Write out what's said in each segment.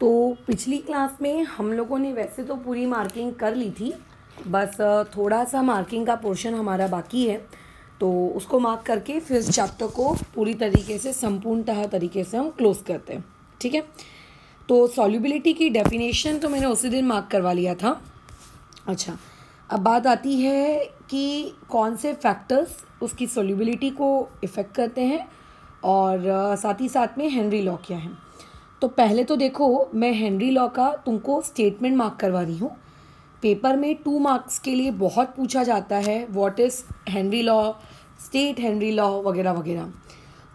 तो पिछली क्लास में हम लोगों ने वैसे तो पूरी मार्किंग कर ली थी बस थोड़ा सा मार्किंग का पोर्शन हमारा बाकी है तो उसको मार्क करके फिर इस चैप्टर को पूरी तरीके से संपूर्णतः तरीके से हम क्लोज करते हैं ठीक है तो सॉल्युबिलिटी की डेफिनेशन तो मैंने उसी दिन मार्क करवा लिया था अच्छा अब बात आती है कि कौन से फैक्टर्स उसकी सोल्यूबिलिटी को इफ़ेक्ट करते हैं और साथ ही साथ में हेनरी लॉ क्या है तो पहले तो देखो मैं हेनरी लॉ का तुमको स्टेटमेंट मार्क करवा रही हूँ पेपर में टू मार्क्स के लिए बहुत पूछा जाता है what is Henry law state Henry law वगैरह वगैरह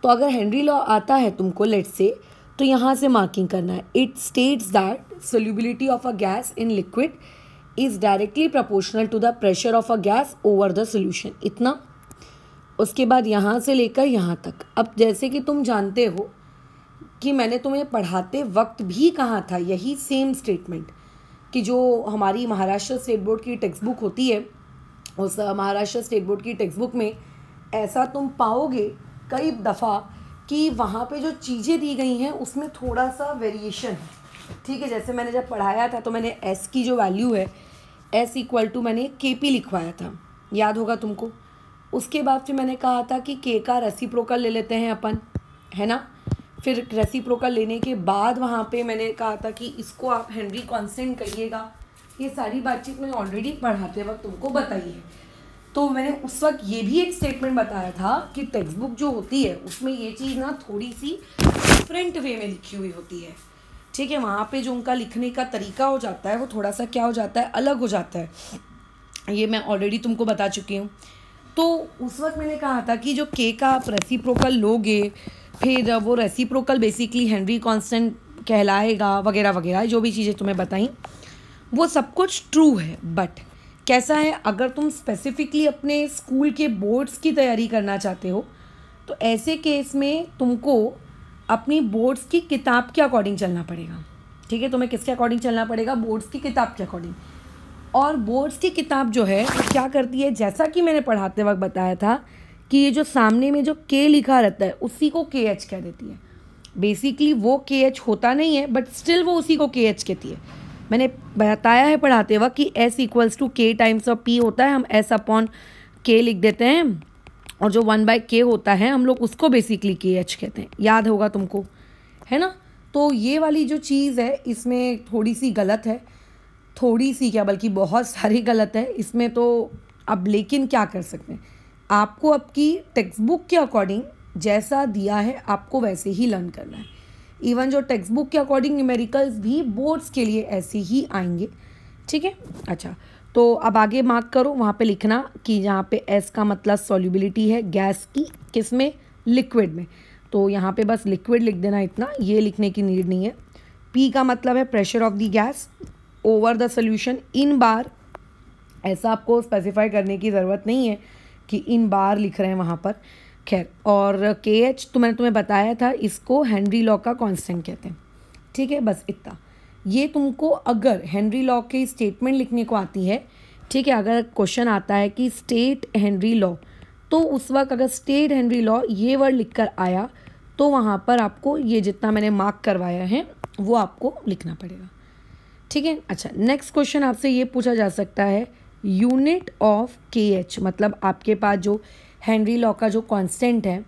तो अगर हेनरी लॉ आता है तुमको लेट से तो यहाँ से मार्किंग करना है it states that solubility of a gas in liquid is directly proportional to the pressure of a gas over the solution इतना उसके बाद यहाँ से लेकर यहाँ तक अब जैसे कि तुम जानते हो कि मैंने तुम्हें पढ़ाते वक्त भी कहा था यही सेम स्टेटमेंट कि जो हमारी महाराष्ट्र स्टेट बोर्ड की टेक्स्ट बुक होती है उस महाराष्ट्र स्टेट बोर्ड की टेक्स्ट बुक में ऐसा तुम पाओगे कई दफ़ा कि वहाँ पे जो चीज़ें दी गई हैं उसमें थोड़ा सा वेरिएशन है ठीक है जैसे मैंने जब पढ़ाया था तो मैंने एस की जो वैल्यू है एस इक्वल टू मैंने के पी लिखवाया था याद होगा तुमको उसके बाद फिर मैंने कहा था कि के का रेसिप्रोकल ले लेते हैं अपन है ना फिर प्रोका लेने के बाद वहाँ पे मैंने कहा था कि इसको आप हेनरी कॉन्सेंट करिएगा ये सारी बातचीत मैंने ऑलरेडी पढ़ाते वक्त तुमको बताइए तो मैंने उस वक्त ये भी एक स्टेटमेंट बताया था कि टेक्स्ट बुक जो होती है उसमें ये चीज़ ना थोड़ी सी डिफरेंट वे में लिखी हुई होती है ठीक है वहाँ पे जो उनका लिखने का तरीका हो जाता है वो थोड़ा सा क्या हो जाता है अलग हो जाता है ये मैं ऑलरेडी तुमको बता चुकी हूँ तो उस वक्त मैंने कहा था कि जो के का आप रेसिप्रोकल लोगे फिर वो रेसिप्रोकल बेसिकली हेनरी कॉन्स्टेंट कहलाएगा वगैरह वगैरह जो भी चीज़ें तुम्हें बताई वो सब कुछ ट्रू है बट कैसा है अगर तुम स्पेसिफिकली अपने स्कूल के बोर्ड्स की तैयारी करना चाहते हो तो ऐसे केस में तुमको अपनी बोर्ड्स की किताब के अकॉर्डिंग चलना पड़ेगा ठीक है तुम्हें किसके अकॉर्डिंग चलना पड़ेगा बोर्ड्स की किताब के अकॉर्डिंग और बोर्ड्स की किताब जो है क्या करती है जैसा कि मैंने पढ़ाते वक्त बताया था कि ये जो सामने में जो के लिखा रहता है उसी को के एच कह देती है बेसिकली वो के एच होता नहीं है बट स्टिल वो उसी को के एच कहती है मैंने बताया है पढ़ाते वक्त कि S equals to K times of P होता है हम एस अपॉन के लिख देते हैं और जो वन बाय के होता है हम लोग उसको बेसिकली के एच कहते हैं याद होगा तुमको है ना तो ये वाली जो चीज़ है इसमें थोड़ी सी गलत है थोड़ी सी क्या बल्कि बहुत सारी गलत है इसमें तो अब लेकिन क्या कर सकते हैं आपको आपकी टेक्स्ट बुक के अकॉर्डिंग जैसा दिया है आपको वैसे ही लर्न करना है इवन जो टेक्स्ट बुक के अकॉर्डिंग न्यूमेरिकल्स भी बोर्ड्स के लिए ऐसे ही आएंगे ठीक है अच्छा तो अब आगे मार्क करो वहाँ पे लिखना कि यहाँ पे एस का मतलब सॉल्यूबिलिटी है गैस की किस में लिक्विड में तो यहाँ पे बस लिक्विड लिख देना इतना ये लिखने की नीड नहीं है पी का मतलब है pressure of the gas over the solution in bar ऐसा आपको स्पेसिफाई करने की ज़रूरत नहीं है कि इन बार लिख रहे हैं वहाँ पर खैर और के एच तो मैंने तुम्हें बताया था इसको हैंनरी लॉ का कॉन्स्टेंट कहते हैं ठीक है बस इतना ये तुमको अगर हैंनरी लॉ के स्टेटमेंट लिखने को आती है ठीक है अगर क्वेश्चन आता है कि स्टेट हैंनरी लॉ तो उस वक्त अगर स्टेट हैंनरी लॉ ये वर्ड लिख कर आया तो वहाँ पर आपको ये जितना मैंने मार्क करवाया है वो आपको लिखना पड़ेगा ठीक है अच्छा नेक्स्ट क्वेश्चन आपसे ये पूछा जा सकता है यूनिट ऑफ के एच मतलब आपके पास जो हैंनरी लॉ का जो कांस्टेंट है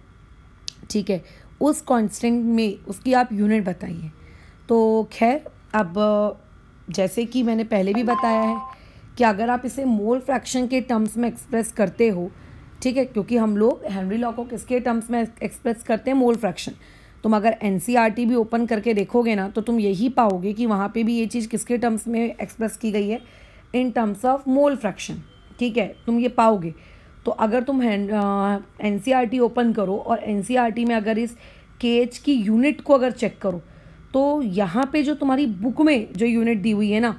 ठीक है उस कांस्टेंट में उसकी आप यूनिट बताइए तो खैर अब जैसे कि मैंने पहले भी बताया है कि अगर आप इसे मोल फ्रैक्शन के टर्म्स में एक्सप्रेस करते हो ठीक है क्योंकि हम लोग हैंनरी लॉ को किसके टर्म्स में एक्सप्रेस करते हैं मोल फ्रैक्शन तुम अगर एन e भी ओपन करके देखोगे ना तो तुम यही पाओगे कि वहाँ पर भी ये चीज़ किसके टर्म्स में एक्सप्रेस की गई है in terms of mole fraction ठीक है तुम ये पाओगे तो अगर तुम एन सी ओपन करो और एन e में अगर इस के की यूनिट को अगर चेक करो तो यहाँ पे जो तुम्हारी बुक में जो यूनिट दी हुई है ना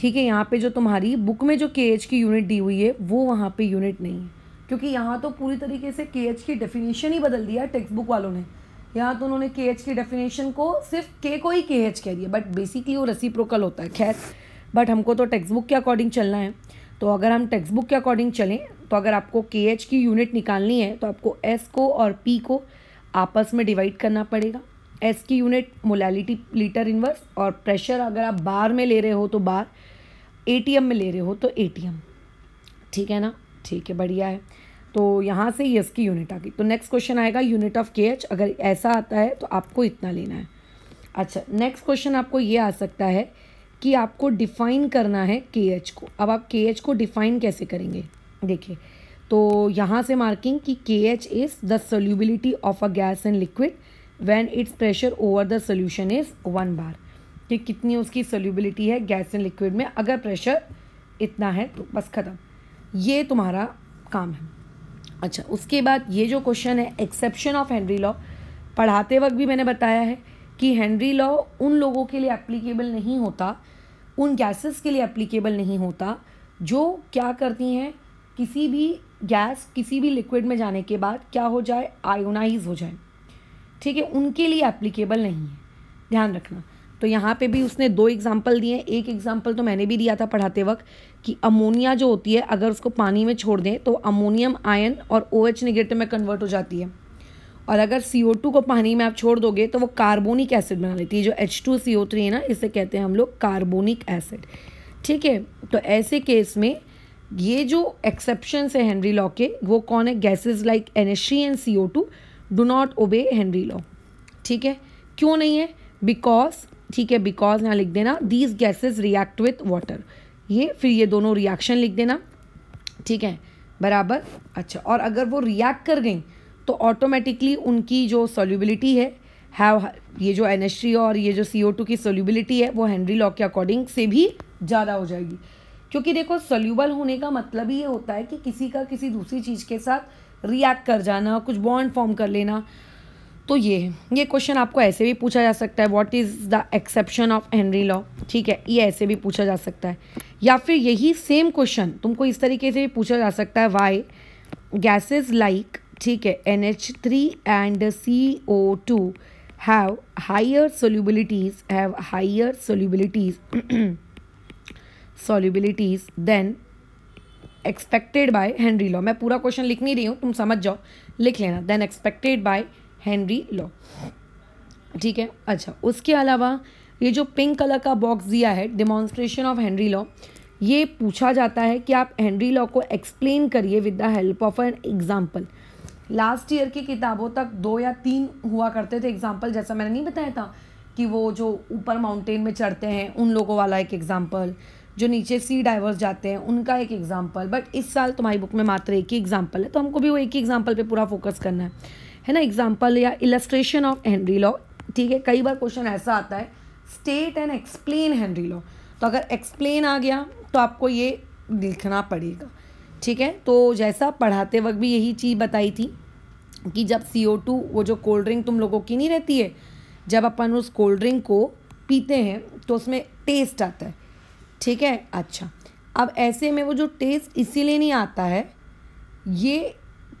ठीक है यहाँ पे जो तुम्हारी बुक में जो के की यूनिट दी हुई है वो वहाँ पे यूनिट नहीं है क्योंकि यहाँ तो पूरी तरीके से के की डेफिनेशन ही बदल दिया है टेक्स्ट बुक वालों ने यहाँ तो उन्होंने के की डेफिनेशन को सिर्फ के को ही के कह दिया बट बेसिकली वो रेसिप्रोकल होता है खैर बट हमको तो टेक्स्ट बुक के अकॉर्डिंग चलना है तो अगर हम टेक्स्ट बुक के अकॉर्डिंग चलें तो अगर आपको के एच की यूनिट निकालनी है तो आपको एस को और पी को आपस में डिवाइड करना पड़ेगा एस की यूनिट मोलैलिटी लीटर इनवर्स और प्रेशर अगर आप बार में ले रहे हो तो बार एम में ले रहे हो तो एम ठीक है ना ठीक है बढ़िया है तो यहाँ से ही एस की यूनिट आ गई तो नेक्स्ट क्वेश्चन आएगा यूनिट ऑफ के एच अगर ऐसा आता है तो आपको इतना लेना है अच्छा नेक्स्ट क्वेश्चन आपको ये आ सकता है कि आपको डिफ़ाइन करना है के एच को अब आप के एच को डिफ़ाइन कैसे करेंगे देखिए तो यहाँ से मार्किंग कि K H is the solubility of a gas and liquid when its pressure over the solution is one bar कि कितनी उसकी सोल्यूबिलिटी है गैस एंड लिक्विड में अगर प्रेशर इतना है तो बस ख़त्म ये तुम्हारा काम है अच्छा उसके बाद ये जो क्वेश्चन है एक्सेप्शन ऑफ हेनरी लॉ पढ़ाते वक्त भी मैंने बताया है कि हेनरी लॉ उन लोगों के लिए एप्लीकेबल नहीं होता उन गैसेस के लिए एप्लीकेबल नहीं होता जो क्या करती हैं किसी भी गैस किसी भी लिक्विड में जाने के बाद क्या हो जाए आयोनाइज हो जाए ठीक है उनके लिए एप्लीकेबल नहीं है ध्यान रखना तो यहाँ पे भी उसने दो एग्जाम्पल दिए हैं एक एग्जाम्पल तो मैंने भी दिया था पढ़ाते वक्त कि अमोनिया जो होती है अगर उसको पानी में छोड़ दें तो अमोनियम आयन और ओ OH एच निगेटिव में कन्वर्ट हो जाती है और अगर सी को पानी में आप छोड़ दोगे तो वो कार्बोनिक एसिड बना लेती है जो H two C O three है ना इसे कहते हैं हम लोग कार्बोनिक एसिड ठीक है तो ऐसे केस में ये जो एक्सेप्शन है हेनरी लॉ के वो कौन है gases like N and C O two do not obey Henry law ठीक है क्यों नहीं है बिकॉज ठीक है बिकॉज यहाँ लिख देना these gases react with water ये फिर ये दोनों रिएक्शन लिख देना ठीक है बराबर अच्छा और अगर वो रिएक्ट कर गई तो ऑटोमेटिकली उनकी जो सोल्यूबिलिटी है हैव ये जो एन और ये जो सी की सोल्यूबिलिटी है वो हैंनरी लॉ के अकॉर्डिंग से भी ज़्यादा हो जाएगी क्योंकि देखो सोल्यूबल होने का मतलब ही ये होता है कि किसी का किसी दूसरी चीज़ के साथ रिएक्ट कर जाना कुछ बॉन्ड फॉर्म कर लेना तो ये ये क्वेश्चन आपको ऐसे भी पूछा जा सकता है what is the exception of Henry law ठीक है ये ऐसे भी पूछा जा सकता है या फिर यही सेम क्वेश्चन तुमको इस तरीके से भी पूछा जा सकता है वाई गैसेज लाइक ठीक है N H three and C O two have higher solubilities have higher solubilities solubilities than expected by Henry law मैं पूरा क्वेश्चन लिख नहीं रही हूँ तुम समझ जाओ लिख लेना than expected by Henry law ठीक है अच्छा उसके अलावा ये जो पिंक कलर का बॉक्स दिया है डिमॉन्स्ट्रेशन ऑफ हेनरी लॉ ये पूछा जाता है कि आप हेनरी लॉ को एक्सप्लेन करिए with the help of an example last year की किताबों तक दो या तीन हुआ करते थे एग्जाम्पल जैसा मैंने नहीं बताया था कि वो जो ऊपर माउंटेन में चढ़ते हैं उन लोगों वाला एक एग्ज़ाम्पल जो नीचे सी डाइवर्स जाते हैं उनका एक एग्ज़ाम्पल बट इस साल तुम्हारी बुक में मात्र एक ही एग्ज़ाम्पल है तो हमको भी वो एक ही एग्ज़ाम्पल पे पूरा फोकस करना है है ना एग्ज़ाम्पल या इलस्ट्रेशन ऑफ हेनरी लॉ ठीक है कई बार क्वेश्चन ऐसा आता है state and explain Henry law तो अगर एक्सप्लेन आ गया तो आपको ये लिखना पड़ेगा ठीक है तो जैसा पढ़ाते वक्त भी यही चीज़ बताई थी कि जब सी ओ टू वो जो कोल्ड ड्रिंक तुम लोगों की नहीं रहती है जब अपन उस कोल्ड ड्रिंक को पीते हैं तो उसमें टेस्ट आता है ठीक है अच्छा अब ऐसे में वो जो टेस्ट इसीलिए नहीं आता है ये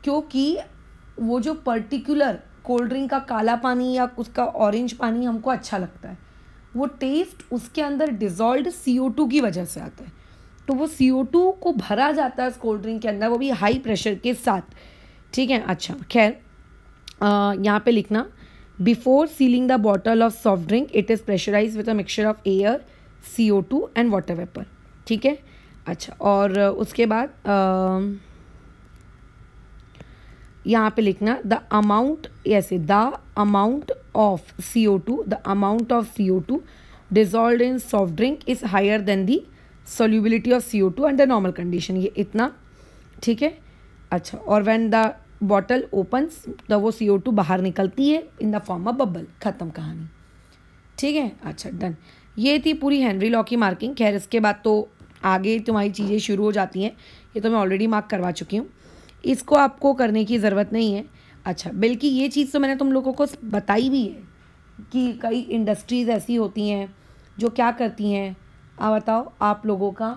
क्योंकि वो जो पर्टिकुलर कोल्ड ड्रिंक का काला पानी या उसका ऑरेंज पानी हमको अच्छा लगता है वो टेस्ट उसके अंदर डिजॉल्व सी ओ टू की वजह से आता है तो वो सी को भरा जाता है उस कोल्ड ड्रिंक के अंदर वो भी हाई प्रेशर के साथ ठीक है अच्छा खैर यहाँ पे लिखना before sealing the bottle of soft drink it is pressurise with a mixture of air C O two and water vapour ठीक है अच्छा और उसके बाद यहाँ पे लिखना द अमाउंट ऐसे the amount of C O two the amount of C O two dissolve in soft drink is higher than the solubility of C O two under normal condition ये इतना ठीक है अच्छा और when the bottle opens the वो C O two बाहर निकलती है in the form of bubble ख़त्म कहानी ठीक है अच्छा डन ये थी पूरी हैंनरी लॉ की मार्किंग खैर इसके बाद तो आगे तुम्हारी चीज़ें शुरू हो जाती हैं ये तो मैं ऑलरेडी मार्क करवा चुकी हूँ इसको आपको करने की ज़रूरत नहीं है अच्छा बल्कि ये चीज़ तो मैंने तुम लोगों को बताई भी है कि कई इंडस्ट्रीज़ ऐसी होती हैं जो क्या करती हैं आप बताओ आप लोगों का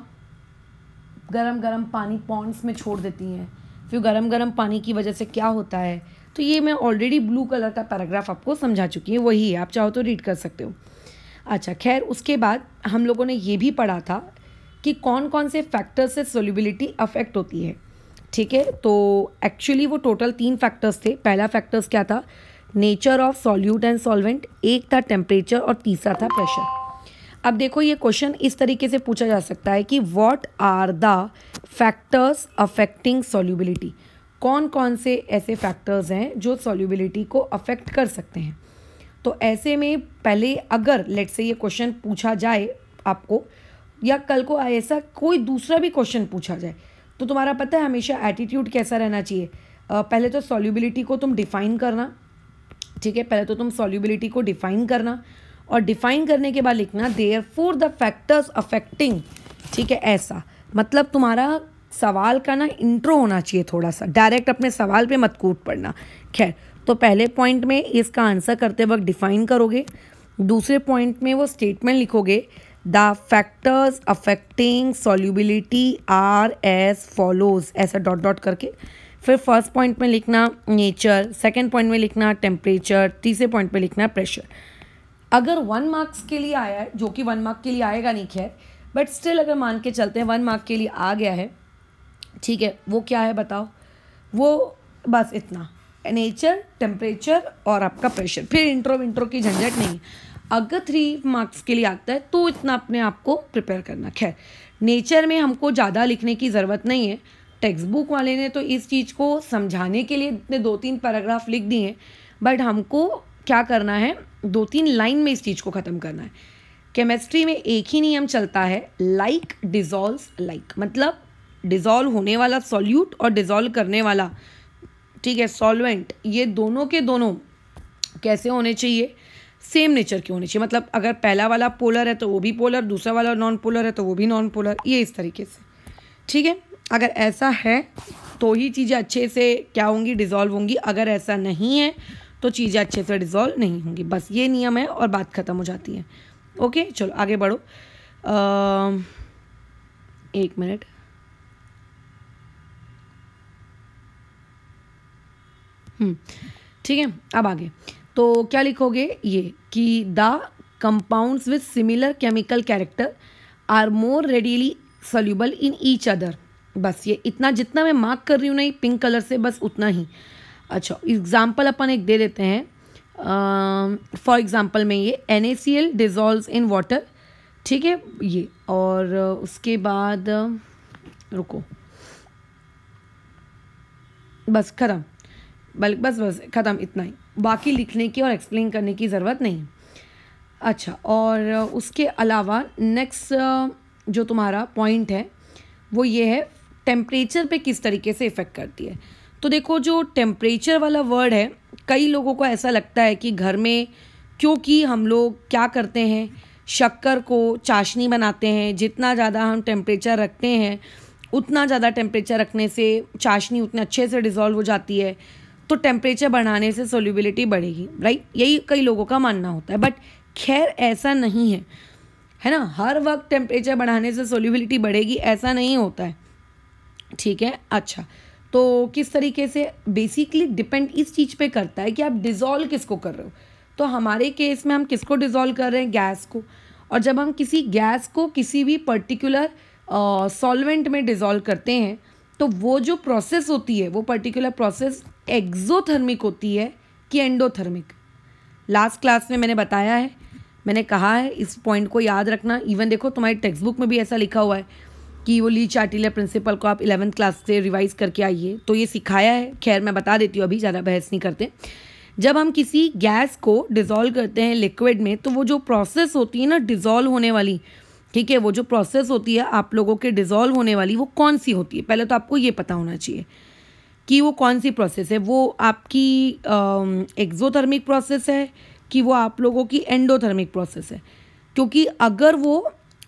गरम गरम पानी पॉन्ड्स में छोड़ देती हैं फिर गरम गरम पानी की वजह से क्या होता है तो ये मैं ऑलरेडी ब्लू कलर का पैराग्राफ आपको समझा चुकी हूँ वही है आप चाहो तो रीड कर सकते हो अच्छा खैर उसके बाद हम लोगों ने ये भी पढ़ा था कि कौन कौन से फैक्टर्स से सोल्यूबिलिटी अफेक्ट होती है ठीक है तो एक्चुअली वो टोटल तीन फैक्टर्स थे पहला फैक्टर्स क्या था nature of solute and solvent एक था टेम्परेचर और तीसरा था प्रेशर अब देखो ये क्वेश्चन इस तरीके से पूछा जा सकता है कि what are the factors affecting solubility कौन कौन से ऐसे फैक्टर्स हैं जो सोल्यूबिलिटी को अफेक्ट कर सकते हैं तो ऐसे में पहले अगर लेट से ये क्वेश्चन पूछा जाए आपको या कल को ऐसा कोई दूसरा भी क्वेश्चन पूछा जाए तो तुम्हारा पता है हमेशा एटीट्यूड कैसा रहना चाहिए पहले तो सोल्यूबिलिटी को तुम डिफाइन करना ठीक है पहले तो तुम सोल्यूबिलिटी को डिफाइन करना और डिफाइन करने के बाद लिखना therefore the factors affecting ठीक है ऐसा मतलब तुम्हारा सवाल का ना इंट्रो होना चाहिए थोड़ा सा डायरेक्ट अपने सवाल पे मत कूट पड़ना खैर तो पहले पॉइंट में इसका आंसर करते वक्त डिफाइन करोगे दूसरे पॉइंट में वो स्टेटमेंट लिखोगे the factors affecting solubility are as follows ऐसा डॉट डॉट करके फिर फर्स्ट पॉइंट में लिखना नेचर सेकेंड पॉइंट में लिखना टेम्परेचर तीसरे पॉइंट में लिखना प्रेशर अगर वन मार्क्स के लिए आया है जो कि वन मार्क के लिए आएगा नहीं खैर बट स्टिल अगर मान के चलते हैं वन मार्क के लिए आ गया है ठीक है वो क्या है बताओ वो बस इतना नेचर टेम्परेचर और आपका प्रेशर फिर इंट्रो विंट्रो की झंझट नहीं अगर थ्री मार्क्स के लिए आता है तो इतना अपने आप को प्रिपेयर करना खैर नेचर में हमको ज़्यादा लिखने की ज़रूरत नहीं है टेक्स्ट बुक वाले ने तो इस चीज़ को समझाने के लिए इतने दो तीन पैराग्राफ लिख दिए हैं बट हमको क्या करना है दो तीन लाइन में इस चीज़ को ख़त्म करना है केमिस्ट्री में एक ही नियम चलता है लाइक डिजोल्व लाइक मतलब डिजोल्व होने वाला सॉल्यूट और डिजोल्व करने वाला ठीक है सॉल्वेंट ये दोनों के दोनों कैसे होने चाहिए सेम नेचर के होने चाहिए मतलब अगर पहला वाला पोलर है तो वो भी पोलर दूसरा वाला नॉन पोलर है तो वो भी नॉन पोलर ये इस तरीके से ठीक है अगर ऐसा है तो ही चीज़ें अच्छे से क्या होंगी डिज़ोल्व होंगी अगर ऐसा नहीं है तो चीज़ें अच्छे से डिज़ोल्व नहीं होंगी बस ये नियम है और बात ख़त्म हो जाती है ओके चलो आगे बढ़ो आ, एक मिनट हम्म, ठीक है अब आगे तो क्या लिखोगे ये कि the compounds with similar chemical character are more readily soluble in each other बस ये इतना जितना मैं मार्क कर रही हूँ ना ये पिंक कलर से बस उतना ही अच्छा एग्ज़ाम्पल अपन एक दे देते हैं फॉर एग्ज़ाम्पल में ये N A C L dissolve in water ठीक है ये और उसके बाद रुको बस ख़त्म बल्कि बस बस ख़त्म इतना ही बाकी लिखने की और एक्सप्लेन करने की ज़रूरत नहीं अच्छा और उसके अलावा नेक्स्ट जो तुम्हारा पॉइंट है वो ये है टेम्परेचर पे किस तरीके से इफ़ेक्ट करती है तो देखो जो टेम्परेचर वाला वर्ड है कई लोगों को ऐसा लगता है कि घर में क्योंकि हम लोग क्या करते हैं शक्कर को चाशनी बनाते हैं जितना ज़्यादा हम टेम्परेचर रखते हैं उतना ज़्यादा टेम्परेचर रखने से चाशनी उतने अच्छे से डिज़ोल्व हो जाती है तो टेम्परेचर बढ़ाने से सोल्यूबिलिटी बढ़ेगी राइट यही कई लोगों का मानना होता है बट खैर ऐसा नहीं है है ना हर वक्त टेम्परेचर बढ़ाने से सोल्यूबिलिटी बढ़ेगी ऐसा नहीं होता है ठीक है अच्छा तो किस तरीके से बेसिकली डिपेंड इस चीज़ पे करता है कि आप डिज़ोल्व किसको कर रहे हो तो हमारे केस में हम किसको डिज़ोल्व कर रहे हैं गैस को और जब हम किसी गैस को किसी भी पर्टिकुलर सॉल्वेंट में डिज़ोल्व करते हैं तो वो जो प्रोसेस होती है वो पर्टिकुलर प्रोसेस एक्जोथर्मिक होती है कि एंडोथर्मिक लास्ट क्लास में मैंने बताया है मैंने कहा है इस पॉइंट को याद रखना इवन देखो तुम्हारी टेक्स्ट बुक में भी ऐसा लिखा हुआ है कि वो ली चाटिले प्रिंसिपल को आप इलेवंथ क्लास से रिवाइज करके आइए तो ये सिखाया है खैर मैं बता देती हूँ अभी ज़्यादा बहस नहीं करते जब हम किसी गैस को डिज़ोल्व करते हैं लिक्विड में तो वो जो प्रोसेस होती है ना डिज़ोल्व होने वाली ठीक है वो जो प्रोसेस होती है आप लोगों के डिज़ोल्व होने वाली वो कौन सी होती है पहले तो आपको ये पता होना चाहिए कि वो कौन सी प्रोसेस है वो आपकी एक्जोथर्मिक प्रोसेस है कि वो आप लोगों की एंडोथर्मिक प्रोसेस है क्योंकि अगर वो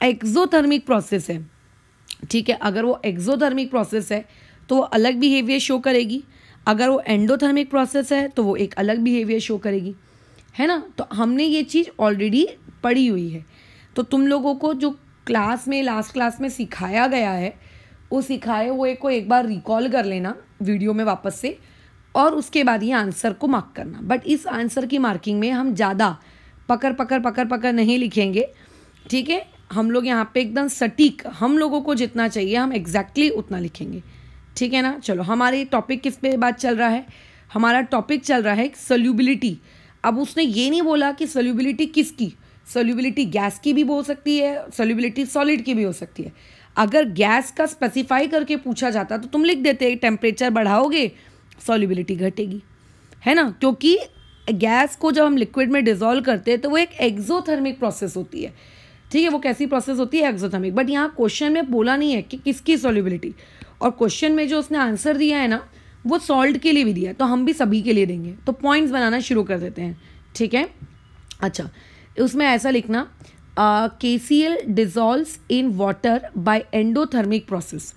एक्जोथर्मिक प्रोसेस है ठीक है अगर वो एक्जोधर्मिक प्रोसेस है तो वो अलग बिहेवियर शो करेगी अगर वो एंडोथर्मिक प्रोसेस है तो वो एक अलग बिहेवियर शो करेगी है ना तो हमने ये चीज़ ऑलरेडी पढ़ी हुई है तो तुम लोगों को जो क्लास में लास्ट क्लास में सिखाया गया है वो सिखाए हुए को एक बार रिकॉल कर लेना वीडियो में वापस से और उसके बाद ये आंसर को मार्क करना बट इस आंसर की मार्किंग में हम ज़्यादा पकड़ पकड़ पकड़ पकड़ नहीं लिखेंगे ठीक है हम लोग यहाँ पे एकदम सटीक हम लोगों को जितना चाहिए हम एग्जैक्टली exactly उतना लिखेंगे ठीक है ना चलो हमारे टॉपिक किस पे बात चल रहा है हमारा टॉपिक चल रहा है सोल्यूबिलिटी अब उसने ये नहीं बोला कि सोल्यूबिलिटी किसकी सोल्यूबिलिटी गैस की भी हो सकती है सोल्यूबिलिटी सॉलिड की भी हो सकती है अगर गैस का स्पेसिफाई करके पूछा जाता तो तुम लिख देते टेम्परेचर बढ़ाओगे सोल्यूबिलिटी घटेगी है ना क्योंकि गैस को जब हम लिक्विड में डिजोल्व करते हैं तो वो एक एक्जोथर्मिक प्रोसेस होती है ठीक है वो कैसी प्रोसेस होती है एक्जोथर्मिक बट यहाँ क्वेश्चन में बोला नहीं है कि किसकी सोल्यूबिलिटी और क्वेश्चन में जो उसने आंसर दिया है ना वो सॉल्ट के लिए भी दिया तो हम भी सभी के लिए देंगे तो पॉइंट्स बनाना शुरू कर देते हैं ठीक है अच्छा उसमें ऐसा लिखना K C L dissolve in water by endothermic process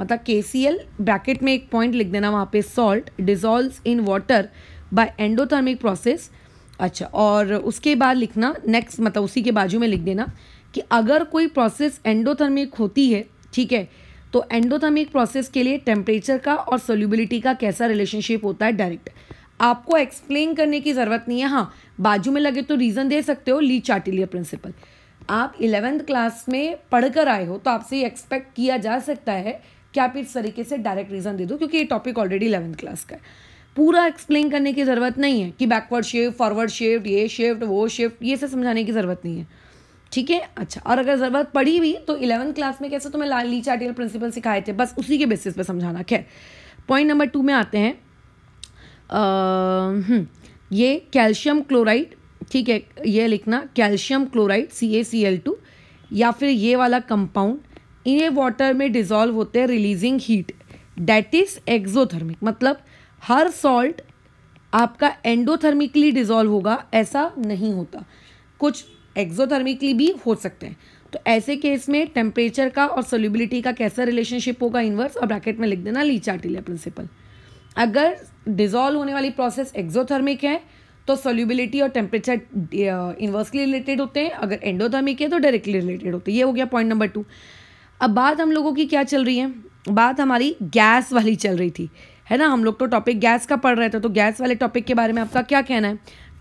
मतलब के सी एल ब्रैकेट में एक पॉइंट लिख देना वहाँ पे salt dissolve in water by endothermic process अच्छा और उसके बाद लिखना नेक्स्ट मतलब उसी के बाजू में लिख देना कि अगर कोई प्रोसेस एंडोथर्मिक होती है ठीक है तो एंडोथर्मिक प्रोसेस के लिए टेम्परेचर का और सोल्यूबिलिटी का कैसा रिलेशनशिप होता है डायरेक्ट आपको एक्सप्लेन करने की ज़रूरत नहीं है हाँ बाजू में लगे तो रीज़न दे सकते हो ली चार्टिलियर प्रिंसिपल आप इलेवेंथ क्लास में पढ़कर आए हो तो आपसे ये एक्सपेक्ट किया जा सकता है कि आप इस तरीके से डायरेक्ट रीज़न दे दो क्योंकि ये टॉपिक ऑलरेडी इलेवेंथ क्लास का है पूरा एक्सप्लेन करने की ज़रूरत नहीं है कि बैकवर्ड शिफ्ट फॉरवर्ड शिफ्ट ये शिफ्ट वो शिफ्ट ये सब समझाने की ज़रूरत नहीं है ठीक है अच्छा और अगर ज़रूरत पड़ी भी तो इलेवंथ क्लास में कैसे तुम्हें लाल ली चाटियल प्रिंसिपल सिखाए थे बस उसी के बेसिस पे समझाना खैर पॉइंट नंबर टू में आते हैं आ, हम्म, ये कैल्शियम क्लोराइड ठीक है ये लिखना calcium chloride C A C L two या फिर ये वाला कंपाउंड ये वाटर में डिजोल्व होते हैं releasing heat that is exothermic मतलब हर सॉल्ट आपका एंडोथर्मिकली डिजोल्व होगा ऐसा नहीं होता कुछ एक्जोथर्मिकली भी हो सकते हैं तो ऐसे केस में टेम्परेचर का और सोल्यूबिलिटी का कैसा रिलेशनशिप होगा इन्वर्स और ब्रैकेट में लिख देना लीचार्टिलिया प्रिंसिपल अगर डिजोल्व होने वाली प्रोसेस एक्जोथर्मिक है तो सोल्यूबिलिटी और टेम्परेचर इन्वर्सली रिलेटेड होते हैं अगर एंडोथर्मिक है तो डायरेक्टली रिलेटेड होते हैं ये हो गया पॉइंट नंबर टू अब बात हम लोगों की क्या चल रही है बात हमारी गैस वाली चल रही थी है ना हम लोग तो टॉपिक गैस का पढ़ रहे थे तो गैस वाले टॉपिक के बारे में आपका क्या कहना है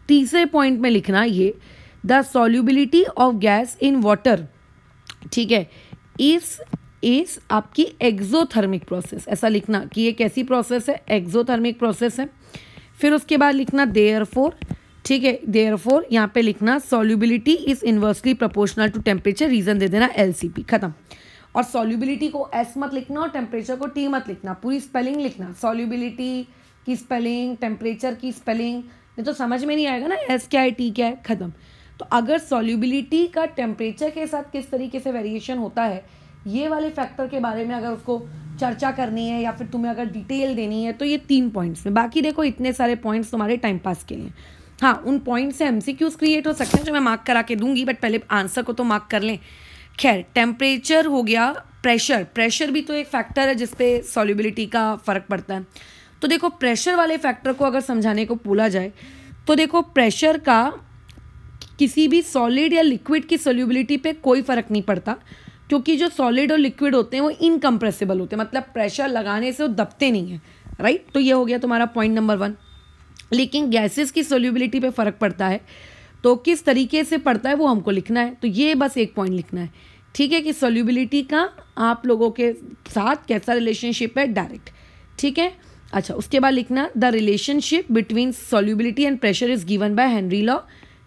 तीसरे पॉइंट में लिखना ये the solubility of gas in water ठीक है इस इस आपकी एक्जोथर्मिक प्रोसेस ऐसा लिखना कि ये कैसी प्रोसेस है एक्जोथर्मिक प्रोसेस है फिर उसके बाद लिखना देयर फोर ठीक है देयर फोर यहाँ पे लिखना solubility is inversely proportional to temperature reason दे देना एल खत्म और सॉल्यूबिलिटी को एस मत लिखना और टेम्परेचर को टी मत लिखना पूरी स्पेलिंग लिखना सॉल्यूबिलिटी की स्पेलिंग टेम्परेचर की स्पेलिंग नहीं तो समझ में नहीं आएगा ना एस क्या है टी क्या है खत्म तो अगर सोल्यूबिलिटी का टेम्परेचर के साथ किस तरीके से वेरिएशन होता है ये वाले फैक्टर के बारे में अगर उसको चर्चा करनी है या फिर तुम्हें अगर डिटेल देनी है तो ये तीन पॉइंट्स में बाकी देखो इतने सारे पॉइंट्स तुम्हारे टाइम पास के लिए हाँ उन पॉइंट्स से एम क्रिएट हो सकते हैं जो मैं मार्क करा के दूंगी बट पहले आंसर को तो मार्क कर लें खैर टेम्परेचर हो गया प्रेशर प्रेशर भी तो एक फैक्टर है जिसपे सॉल्यूबिलिटी का फ़र्क पड़ता है तो देखो प्रेशर वाले फैक्टर को अगर समझाने को बोला जाए तो देखो प्रेशर का किसी भी सॉलिड या लिक्विड की सोल्यूबिलिटी पे कोई फ़र्क नहीं पड़ता क्योंकि जो सॉलिड और लिक्विड होते हैं वो इनकम्प्रेसिबल होते हैं मतलब प्रेशर लगाने से वो दबते नहीं हैं राइट तो ये हो गया तुम्हारा पॉइंट नंबर वन लेकिन गैसेस की सोल्यूबिलिटी पे फ़र्क पड़ता है तो किस तरीके से पड़ता है वो हमको लिखना है तो ये बस एक पॉइंट लिखना है ठीक है कि सोल्यूबिलिटी का आप लोगों के साथ कैसा रिलेशनशिप है डायरेक्ट ठीक है अच्छा उसके बाद लिखना the relationship between solubility and pressure is given by Henry law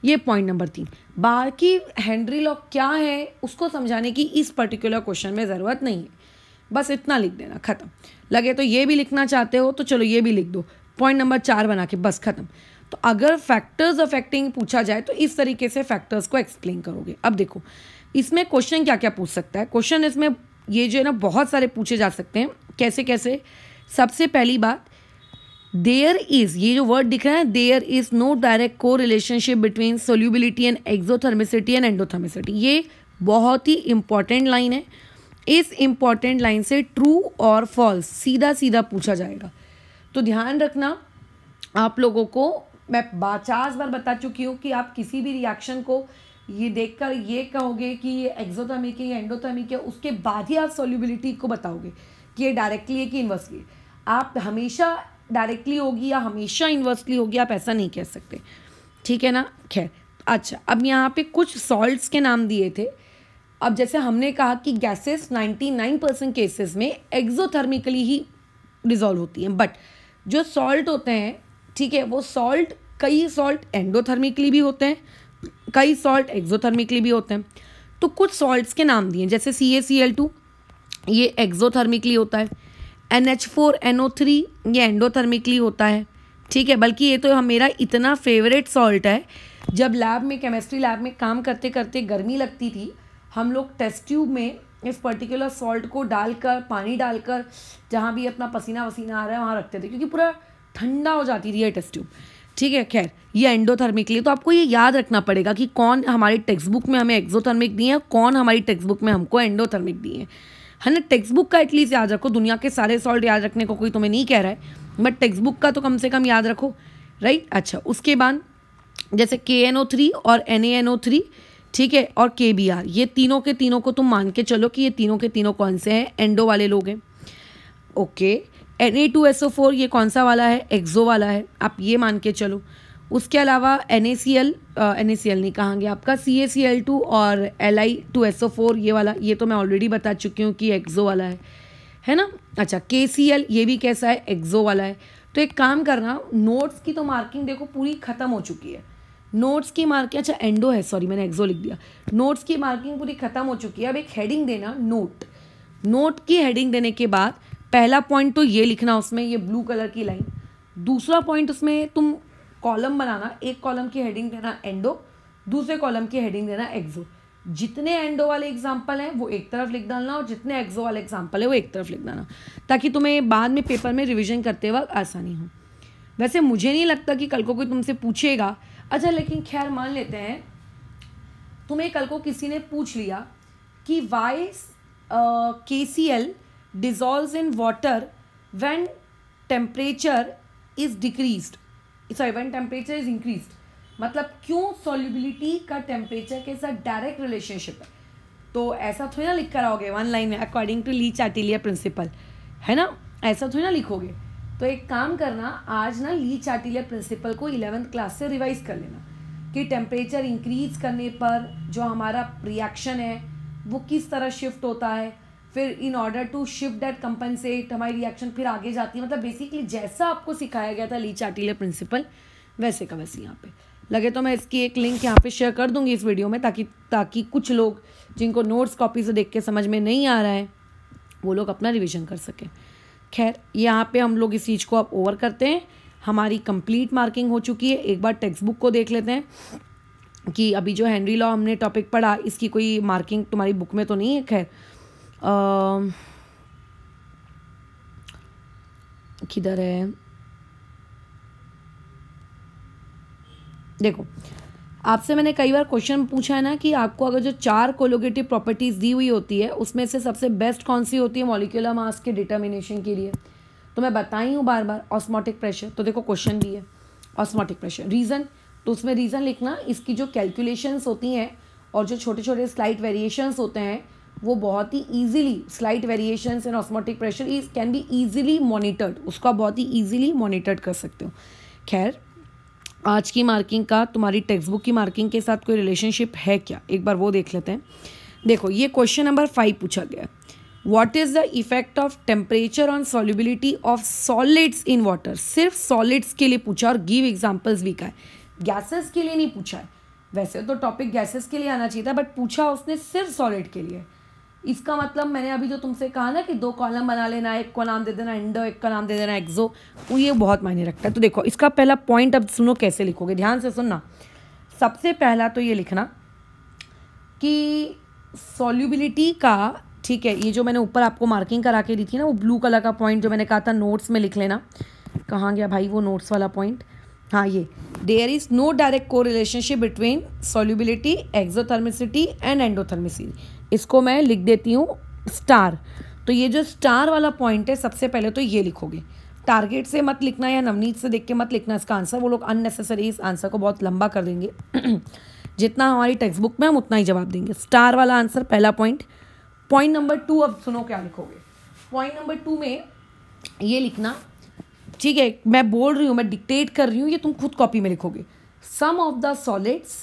ये पॉइंट नंबर तीन बाहर की हैंड्री लॉक क्या है उसको समझाने की इस पर्टिकुलर क्वेश्चन में ज़रूरत नहीं है बस इतना लिख देना ख़त्म लगे तो ये भी लिखना चाहते हो तो चलो ये भी लिख दो पॉइंट नंबर चार बना के बस ख़त्म तो अगर फैक्टर्स अफेक्टिंग पूछा जाए तो इस तरीके से फैक्टर्स को एक्सप्लेन करोगे अब देखो इसमें क्वेश्चन क्या क्या पूछ सकता है क्वेश्चन इसमें ये जो है ना बहुत सारे पूछे जा सकते हैं कैसे कैसे सबसे पहली बात देयर इज ये जो वर्ड दिख रहा है देयर इज नो डायरेक्ट को relationship between solubility and exothermicity and endothermicity ये बहुत ही इंपॉर्टेंट लाइन है इस इंपॉर्टेंट लाइन से ट्रू और फॉल्स सीधा सीधा पूछा जाएगा तो ध्यान रखना आप लोगों को मैं पचास बार बता चुकी हूँ कि आप किसी भी रिएक्शन को ये देखकर ये कहोगे कि ये एक्जोथर्मिक है या एंडोथर्मिक है उसके बाद ही आप सोल्यूबिलिटी को बताओगे कि ये डायरेक्टली है कि इन्वर्सली आप हमेशा डायरेक्टली होगी या हमेशा इन्वर्सली होगी आप ऐसा नहीं कह सकते ठीक है ना खैर अच्छा अब यहाँ पे कुछ सॉल्ट्स के नाम दिए थे अब जैसे हमने कहा कि गैसेस 99 परसेंट केसेस में एक्जोथर्मिकली ही डिज़ोल्व होती हैं बट जो सॉल्ट होते हैं ठीक है वो सॉल्ट कई सॉल्ट एंडोथर्मिकली भी होते हैं कई सॉल्ट एक्जोथर्मिकली भी होते हैं तो कुछ सॉल्ट्स के नाम दिए जैसे सी ए सी एल टू ये एक्जोथर्मिकली होता है N H four N O three ये एंडोथर्मिकली होता है ठीक है बल्कि ये तो मेरा इतना फेवरेट सॉल्ट है जब लैब में केमिस्ट्री लैब में काम करते करते गर्मी लगती थी हम लोग टेस्ट ट्यूब में इस पर्टिकुलर सॉल्ट को डालकर पानी डालकर जहाँ भी अपना पसीना वसीना आ रहा है वहाँ रखते थे क्योंकि पूरा ठंडा हो जाती थी ये टेस्ट ट्यूब ठीक है खैर ये एंडोथर्मिक लिए तो आपको ये याद रखना पड़ेगा कि कौन हमारी टेक्स्ट बुक में हमें एक्जोथर्मिक दिए हैं कौन हमारी टेक्स्ट बुक में हमको एंडोथर्मिक दिए हैं है ना टेक्स्ट बुक का एटलीस्ट याद रखो दुनिया के सारे सॉल्ट याद रखने को कोई तुम्हें नहीं कह रहा है बट टेक्स्ट बुक का तो कम से कम याद रखो राइट अच्छा उसके बाद जैसे के एन ओ थ्री और N A N O three ठीक है और के बी आर ये तीनों के तीनों को तुम मान के चलो कि ये तीनों के तीनों कौन से हैं एंडो वाले लोग हैं okay N A two S O four ये कौन सा वाला है एक्जो वाला है आप ये मान के चलो उसके अलावा N A C L N A C L नहीं कहाँगे आपका C A C L two और L I two S O four ये वाला ये तो मैं ऑलरेडी बता चुकी हूँ कि एक्जो वाला है है ना अच्छा के सी एल ये भी कैसा है एक्जो वाला है तो एक काम करना नोट्स की तो मार्किंग देखो पूरी ख़त्म हो चुकी है नोट्स की मार्किंग अच्छा एंडो है सॉरी मैंने एक्जो लिख दिया नोट्स की मार्किंग पूरी ख़त्म हो चुकी है अब एक हेडिंग देना नोट नोट की हेडिंग देने के बाद पहला पॉइंट तो ये लिखना उसमें ये ब्लू कलर की लाइन दूसरा पॉइंट उसमें तुम कॉलम बनाना एक कॉलम की हेडिंग देना एंडो दूसरे कॉलम की हेडिंग देना एक्जो जितने एंडो वाले एग्जाम्पल हैं वो एक तरफ लिख डालना और जितने एग्जो वाले एग्जाम्पल है वो एक तरफ लिख डालना ताकि तुम्हें बाद में पेपर में रिविजन करते वक्त आसानी हो वैसे मुझे नहीं लगता कि कल को कोई तुमसे पूछेगा अच्छा लेकिन खैर मान लेते हैं तुम्हें कल को किसी ने पूछ लिया कि why K C L dissolve in water when temperature is decrease sorry when temperature is increase मतलब क्यों सॉल्युबिलिटी का टेम्परेचर के साथ डायरेक्ट रिलेशनशिप है तो ऐसा थोड़ी ना लिख कर आओगे वन लाइन में according to Le Chatelier principle है ना ऐसा थोड़ी ना लिखोगे तो एक काम करना आज ना ली चाटिलिया प्रिंसिपल को इलेवेंथ क्लास से रिवाइज कर लेना कि टेम्परेचर इंक्रीज करने पर जो हमारा रिएक्शन है वो किस तरह शिफ्ट होता है फिर in order to shift that compensate हमारी रिएक्शन फिर आगे जाती है मतलब बेसिकली जैसा आपको सिखाया गया था ली चाटीले प्रिंसिपल वैसे का वैसे यहाँ पे लगे तो मैं इसकी एक लिंक यहाँ पे शेयर कर दूंगी इस वीडियो में ताकि ताकि कुछ लोग जिनको नोट्स कॉपी से देख के समझ में नहीं आ रहा है वो लोग अपना रिविजन कर सकें खैर यहाँ पर हम लोग इस चीज़ को अब ओवर करते हैं हमारी कंप्लीट मार्किंग हो चुकी है एक बार टेक्स्ट बुक को देख लेते हैं कि अभी जो हैंनरी लॉ हमने टॉपिक पढ़ा इसकी कोई मार्किंग तुम्हारी बुक में तो नहीं है खैर किधर um, है देखो आपसे मैंने कई बार क्वेश्चन पूछा है ना कि आपको अगर जो चार कोलोगेटिव प्रॉपर्टीज़ दी हुई होती है उसमें से सबसे बेस्ट कौन सी होती है मॉलिक्यूलर मास के डिटर्मिनेशन के लिए तो मैं बताई हूँ बार बार ऑस्मोटिक प्रेशर तो देखो क्वेश्चन भी है ऑस्मोटिक प्रेशर रीज़न तो उसमें रीज़न लिखना इसकी जो कैलकुलेशंस होती हैं और जो छोटे छोटे स्लाइट वेरिएशंस होते हैं वो बहुत ही easily slight variation in osmotic pressure is can be easily monitored उसको आप बहुत ही ईजिली मॉनिटर्ड कर सकते हो खैर आज की मार्किंग का तुम्हारी टेक्स्ट बुक की मार्किंग के साथ कोई रिलेशनशिप है क्या एक बार वो देख लेते हैं देखो ये क्वेश्चन नंबर फाइव पूछा गया what is the effect of temperature on solubility of solids in water सिर्फ सॉलिड्स के लिए पूछा और गिव एग्जाम्पल्स भी का है गैसेस के लिए नहीं पूछा है वैसे तो टॉपिक गैसेस के लिए आना चाहिए था बट पूछा उसने सिर्फ सॉलिड के लिए इसका मतलब मैंने अभी जो तुमसे कहा ना कि दो कॉलम बना लेना एक का नाम दे देना इंडो एक का नाम दे देना एक्जो वो ये बहुत मायने रखता है तो देखो इसका पहला पॉइंट अब सुनो कैसे लिखोगे ध्यान से सुनना सबसे पहला तो ये लिखना कि सॉल्यूबिलिटी का ठीक है ये जो मैंने ऊपर आपको मार्किंग करा के दी थी ना वो ब्लू कलर का पॉइंट जो मैंने कहा था नोट्स में लिख लेना कहाँ गया भाई वो नोट्स वाला पॉइंट हाँ ये देयर इज़ नो डायरेक्ट को relationship between solubility exothermicity and endothermicity इसको मैं लिख देती हूँ स्टार तो ये जो स्टार वाला पॉइंट है सबसे पहले तो ये लिखोगे टारगेट से मत लिखना या नवनीत से देख के मत लिखना इसका आंसर वो लोग अननेसेसरी इस आंसर को बहुत लंबा कर देंगे जितना हमारी टेक्स्ट बुक में हम उतना ही जवाब देंगे स्टार वाला आंसर पहला पॉइंट पॉइंट नंबर टू अब सुनो क्या लिखोगे पॉइंट नंबर टू में ये लिखना ठीक है मैं बोल रही हूँ मैं डिक्टेट कर रही हूँ ये तुम खुद कॉपी में लिखोगे some of the solids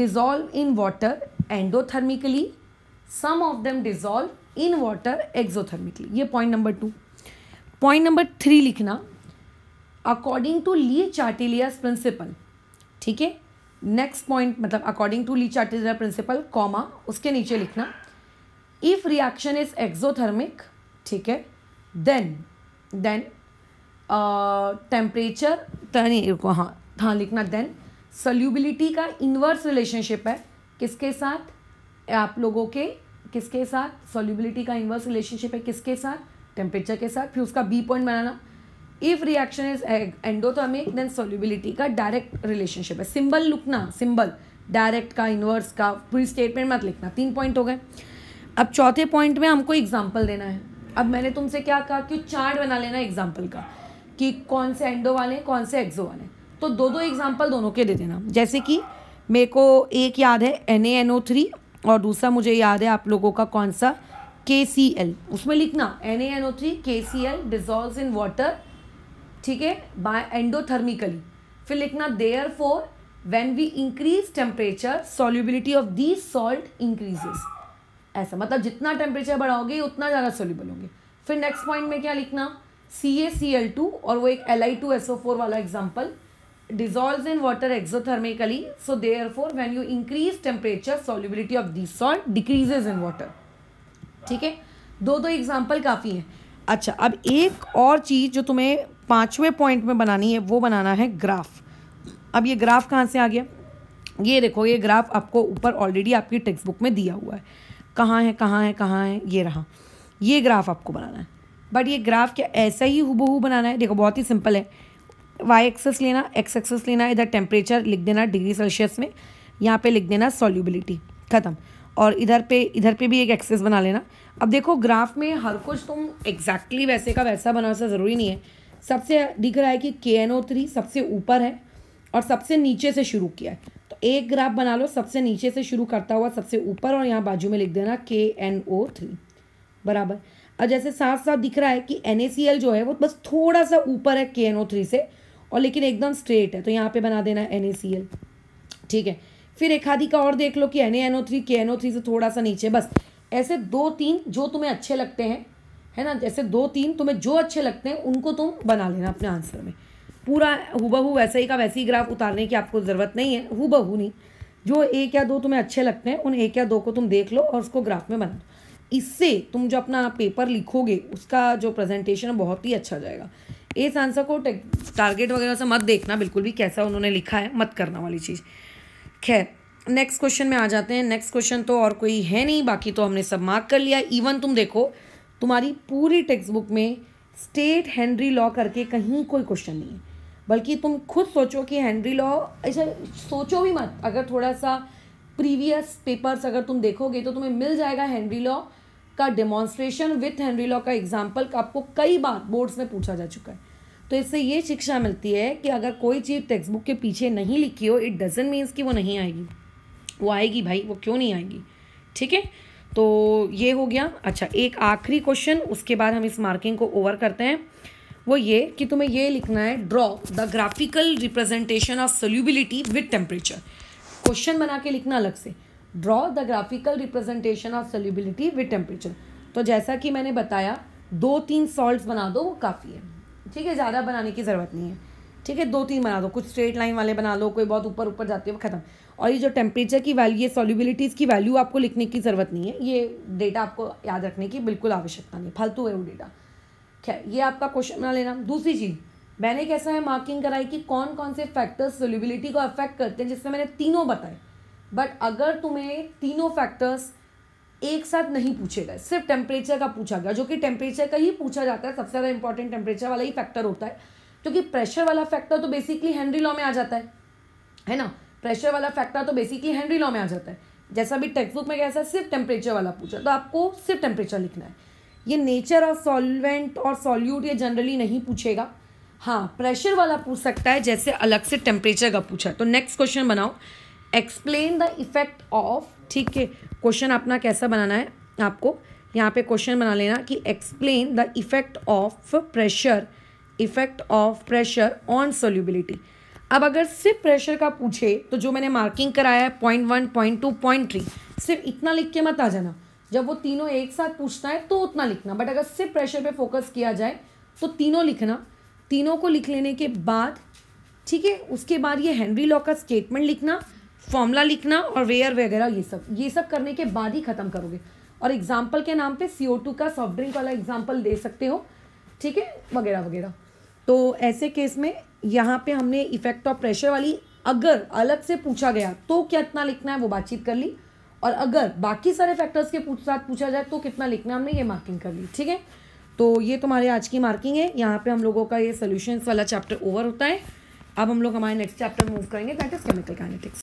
dissolve in water endothermically some of them dissolve in water exothermically ये point number two point number three लिखना according to Le Chatelier principle ठीक है नेक्स्ट पॉइंट मतलब according to Le Chatelier principle comma उसके नीचे लिखना if reaction is exothermic ठीक है देन देन टेम्परेचर को हाँ हाँ लिखना देन सल्यूबिलिटी का इन्वर्स रिलेशनशिप है किसके साथ आप लोगों के किसके साथ सॉल्यूबिलिटी का इन्वर्स रिलेशनशिप है किसके साथ टेम्परेचर के साथ फिर उसका बी पॉइंट बनाना if reaction is endothermic then solubility का डायरेक्ट रिलेशनशिप है सिंबल लुकना सिंबल डायरेक्ट का इन्वर्स का पूरी स्टेटमेंट मत लिखना तीन पॉइंट हो गए अब चौथे पॉइंट में हमको एग्जाम्पल देना है अब मैंने तुमसे क्या कहा कि चार्ट बना लेना एग्जाम्पल का कि कौन से एंडो वाले हैं कौन से एक्सो वाले हैं तो दो दो एग्जाम्पल दोनों के दे देना जैसे कि मेरे को एक याद है N A N O three और दूसरा मुझे याद है आप लोगों का कौन सा के सी एल उसमें लिखना N A N O three K C L dissolve in water ठीक है बाय एंडोथर्मिकली फिर लिखना therefore when we increase temperature solubility of the salt increases ऐसा मतलब जितना टेम्परेचर बढ़ाओगे उतना ज़्यादा सोल्यूबल होंगे फिर नेक्स्ट पॉइंट में क्या लिखना सी ए सी एल टू और वो एक L I two S O four वाला example dissolves in water exothermically so therefore when you increase temperature solubility of this salt decreases in water ठीक है दो दो एग्जाम्पल काफ़ी हैं अच्छा अब एक और चीज़ जो तुम्हें पाँचवें पॉइंट में बनानी है वो बनाना है ग्राफ अब ये ग्राफ कहाँ से आ गया ये देखो ये ग्राफ आपको ऊपर ऑलरेडी आपकी टेक्स्ट बुक में दिया हुआ है कहाँ है कहाँ है कहाँ है ये रहा ये ग्राफ आपको बनाना है बट ये ग्राफ क्या ऐसा ही हुबहू बनाना है देखो बहुत ही सिंपल है वाई एक्सेस लेना एक्स एक्सेस लेना इधर टेम्परेचर लिख देना डिग्री सेल्सियस में यहाँ पे लिख देना सॉल्यूबिलिटी ख़त्म और इधर पे इधर पे भी एक एक्सेस बना लेना अब देखो ग्राफ में हर कुछ तुम एग्जैक्टली वैसे का वैसा बना वैसा ज़रूरी नहीं है सबसे दिख रहा है कि के एन ओ थ्री सबसे ऊपर है और सबसे नीचे से शुरू किया है तो एक ग्राफ बना लो सबसे नीचे से शुरू करता हुआ सबसे ऊपर और यहाँ बाजू में लिख देना के एन ओ थ्री बराबर और जैसे साथ साथ दिख रहा है कि एन ए सी एल जो है वो बस थोड़ा सा ऊपर है के एन ओ थ्री से और लेकिन एकदम स्ट्रेट है तो यहाँ पे बना देना एन ठीक है फिर एक आधी का और देख लो कि N N O three K N O three से थोड़ा सा नीचे बस ऐसे दो तीन जो तुम्हें अच्छे लगते हैं है ना जैसे दो तीन तुम्हें जो अच्छे लगते हैं उनको तुम बना लेना अपने आंसर में पूरा हुबहू वैसे ही का वैसे ही ग्राफ उतारने की आपको ज़रूरत नहीं है हुबहू नहीं जो एक या दो तुम्हें अच्छे लगते हैं उन एक या दो को तुम देख लो और उसको ग्राफ में बना दो इससे तुम जो अपना पेपर लिखोगे उसका जो प्रेजेंटेशन है बहुत ही अच्छा जाएगा इस आंसर को टारगेट वगैरह से मत देखना बिल्कुल भी कैसा उन्होंने लिखा है मत करना वाली चीज़ खैर नेक्स्ट क्वेश्चन में आ जाते हैं नेक्स्ट क्वेश्चन तो और कोई है नहीं बाकी तो हमने सब मार्क कर लिया इवन तुम देखो तुम्हारी पूरी टेक्स्ट बुक में स्टेट हेनरी लॉ करके कहीं कोई क्वेश्चन नहीं है बल्कि तुम खुद सोचो कि हेनरी लॉ ऐसा सोचो भी मत अगर थोड़ा सा प्रीवियस पेपर्स अगर तुम देखोगे तो तुम्हें मिल जाएगा हेनरी लॉ का डेमॉन्स्ट्रेशन विथ हेनरी लॉ का एग्जाम्पल आपको कई बार बोर्ड्स में पूछा जा चुका है तो इससे ये शिक्षा मिलती है कि अगर कोई चीज़ टेक्स्ट बुक के पीछे नहीं लिखी हो इट डजेंट मीन्स कि वो नहीं आएगी वो आएगी भाई वो क्यों नहीं आएगी ठीक है तो ये हो गया अच्छा एक आखिरी क्वेश्चन उसके बाद हम इस मार्किंग को ओवर करते हैं वो ये कि तुम्हें ये लिखना है draw the graphical representation of solubility with temperature question बना के लिखना अलग से draw the graphical representation of solubility with temperature तो जैसा कि मैंने बताया दो तीन सॉल्ट बना दो वो काफ़ी है ठीक है ज़्यादा बनाने की ज़रूरत नहीं है ठीक है दो तीन बना दो कुछ स्ट्रेट लाइन वाले बना लो कोई बहुत ऊपर ऊपर जाते हैं खत्म और ये जो टेम्परेचर की वैल्यू ये सोलिबिलिटीज की वैल्यू आपको लिखने की ज़रूरत नहीं है ये डेटा आपको याद रखने की बिल्कुल आवश्यकता नहीं फालतू है वो डेटा क्या ये आपका क्वेश्चन बना लेना दूसरी चीज़ मैंने कैसा है मार्किंग कराई कि कौन कौन से फैक्टर्स सोल्यूबिलिटी को अफेक्ट करते हैं जिससे मैंने तीनों बताए बट अगर तुम्हें तीनों फैक्टर्स एक साथ नहीं पूछे गए सिर्फ टेम्परेचर का पूछा गया जो कि टेम्परेचर का ही पूछा जाता है सबसे ज़्यादा इंपॉर्टेंट टेम्परेचर वाला ही फैक्टर होता है क्योंकि प्रेशर वाला फैक्टर तो बेसिकली हैंनरी लॉ में आ जाता है है ना प्रेशर वाला फैक्टर तो बेसिकली हैंनरी लॉ में आ जाता है जैसा भी बुक में कैसा सिर्फ टेम्परेचर वाला पूछा तो आपको सिर्फ टेम्परेचर लिखना है ये नेचर ऑफ सॉल्वेंट और सॉल्यूट ये जनरली नहीं पूछेगा हाँ प्रेशर वाला पूछ सकता है जैसे अलग से टेम्परेचर का पूछा तो नेक्स्ट क्वेश्चन बनाओ एक्सप्लेन द इफेक्ट ऑफ ठीक है क्वेश्चन अपना कैसा बनाना है आपको यहाँ पे क्वेश्चन बना लेना कि explain the effect of pressure effect of pressure on solubility अब अगर सिर्फ प्रेशर का पूछे तो जो मैंने मार्किंग कराया है point one point two point three सिर्फ इतना लिख के मत आ जाना जब वो तीनों एक साथ पूछता है तो उतना लिखना बट अगर सिर्फ प्रेशर पे फोकस किया जाए तो तीनों लिखना तीनों को लिख लेने के बाद ठीक है उसके बाद ये हेनरी लॉ का स्टेटमेंट लिखना फॉर्मूला लिखना और वेयर वगैरह ये सब ये सब करने के बाद ही ख़त्म करोगे और एग्जाम्पल के नाम पे टू का सॉफ्ट ड्रिंक वाला एग्जाम्पल दे सकते हो ठीक है वगैरह वगैरह तो ऐसे केस में यहाँ पे हमने इफेक्ट ऑफ प्रेशर वाली अगर अलग से पूछा गया तो क्या इतना लिखना है वो बातचीत कर ली और अगर बाकी सारे फैक्टर्स के पूछ साथ पूछा जाए तो कितना लिखना है हमने ये मार्किंग कर ली ठीक है तो ये तुम्हारे आज की मार्किंग है यहाँ पे हम लोगों का ये सोल्यूशंस वाला चैप्टर ओवर होता है अब हम लोग हमारे नेक्स्ट चैप्टर मूव करेंगे दैट इज केमिकल काइनेटिक्स